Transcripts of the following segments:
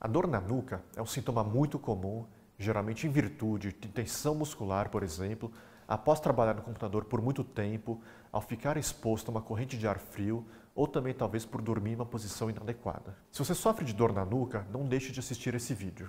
A dor na nuca é um sintoma muito comum, geralmente em virtude de tensão muscular, por exemplo, após trabalhar no computador por muito tempo, ao ficar exposto a uma corrente de ar frio ou também talvez por dormir em uma posição inadequada. Se você sofre de dor na nuca, não deixe de assistir esse vídeo.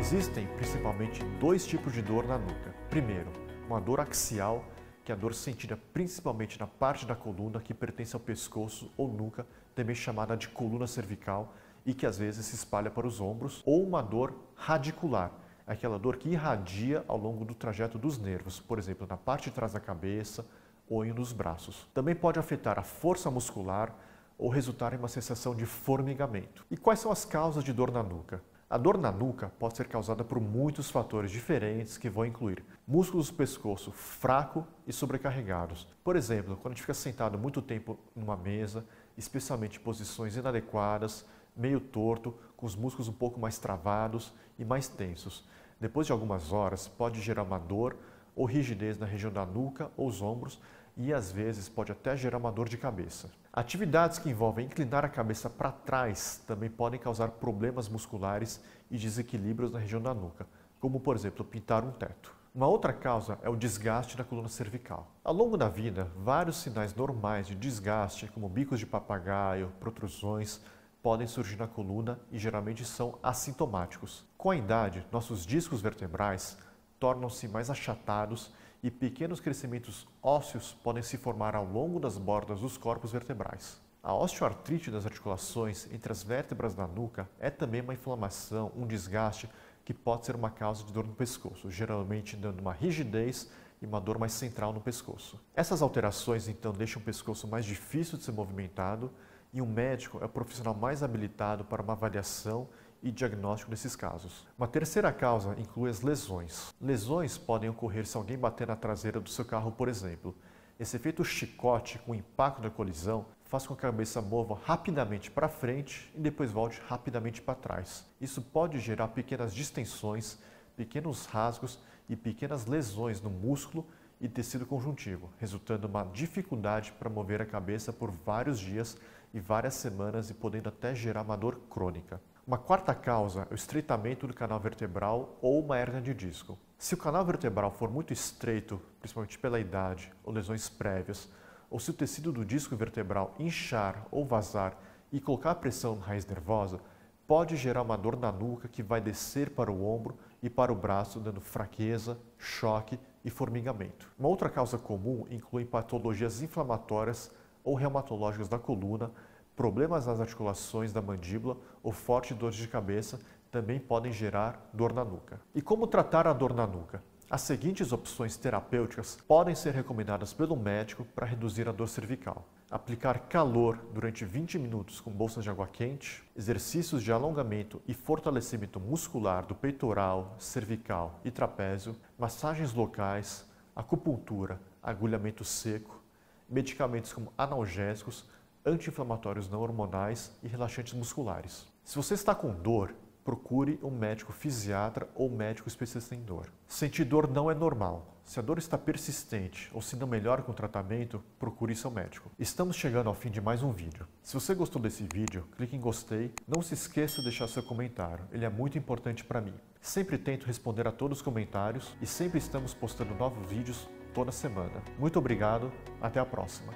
Existem principalmente dois tipos de dor na nuca. Primeiro, uma dor axial, que é a dor sentida principalmente na parte da coluna que pertence ao pescoço ou nuca, também chamada de coluna cervical, e que às vezes se espalha para os ombros, ou uma dor radicular, aquela dor que irradia ao longo do trajeto dos nervos, por exemplo, na parte de trás da cabeça ou nos braços. Também pode afetar a força muscular ou resultar em uma sensação de formigamento. E quais são as causas de dor na nuca? A dor na nuca pode ser causada por muitos fatores diferentes que vão incluir músculos do pescoço fraco e sobrecarregados. Por exemplo, quando a gente fica sentado muito tempo numa mesa, especialmente em posições inadequadas, meio torto, com os músculos um pouco mais travados e mais tensos. Depois de algumas horas, pode gerar uma dor ou rigidez na região da nuca ou os ombros, e às vezes pode até gerar uma dor de cabeça. Atividades que envolvem inclinar a cabeça para trás também podem causar problemas musculares e desequilíbrios na região da nuca, como por exemplo pintar um teto. Uma outra causa é o desgaste da coluna cervical. Ao longo da vida, vários sinais normais de desgaste, como bicos de papagaio, protrusões, podem surgir na coluna e geralmente são assintomáticos. Com a idade, nossos discos vertebrais tornam-se mais achatados e pequenos crescimentos ósseos podem se formar ao longo das bordas dos corpos vertebrais. A osteoartrite das articulações entre as vértebras da nuca é também uma inflamação, um desgaste que pode ser uma causa de dor no pescoço, geralmente dando uma rigidez e uma dor mais central no pescoço. Essas alterações então deixam o pescoço mais difícil de ser movimentado e um médico é o profissional mais habilitado para uma avaliação e diagnóstico nesses casos. Uma terceira causa inclui as lesões. Lesões podem ocorrer se alguém bater na traseira do seu carro, por exemplo. Esse efeito chicote com o impacto da colisão faz com que a cabeça mova rapidamente para frente e depois volte rapidamente para trás. Isso pode gerar pequenas distensões, pequenos rasgos e pequenas lesões no músculo e tecido conjuntivo, resultando uma dificuldade para mover a cabeça por vários dias e várias semanas e podendo até gerar uma dor crônica. Uma quarta causa é o estreitamento do canal vertebral ou uma hernia de disco. Se o canal vertebral for muito estreito, principalmente pela idade ou lesões prévias, ou se o tecido do disco vertebral inchar ou vazar e colocar pressão na raiz nervosa, pode gerar uma dor na nuca que vai descer para o ombro e para o braço, dando fraqueza, choque e formigamento. Uma outra causa comum inclui patologias inflamatórias ou reumatológicas da coluna Problemas nas articulações da mandíbula ou forte dor de cabeça também podem gerar dor na nuca. E como tratar a dor na nuca? As seguintes opções terapêuticas podem ser recomendadas pelo médico para reduzir a dor cervical: aplicar calor durante 20 minutos com bolsa de água quente, exercícios de alongamento e fortalecimento muscular do peitoral, cervical e trapézio, massagens locais, acupuntura, agulhamento seco, medicamentos como analgésicos anti-inflamatórios não hormonais e relaxantes musculares. Se você está com dor, procure um médico fisiatra ou médico especialista em dor. Sentir dor não é normal. Se a dor está persistente ou se não melhora com o tratamento, procure seu médico. Estamos chegando ao fim de mais um vídeo. Se você gostou desse vídeo, clique em gostei. Não se esqueça de deixar seu comentário, ele é muito importante para mim. Sempre tento responder a todos os comentários e sempre estamos postando novos vídeos toda semana. Muito obrigado, até a próxima.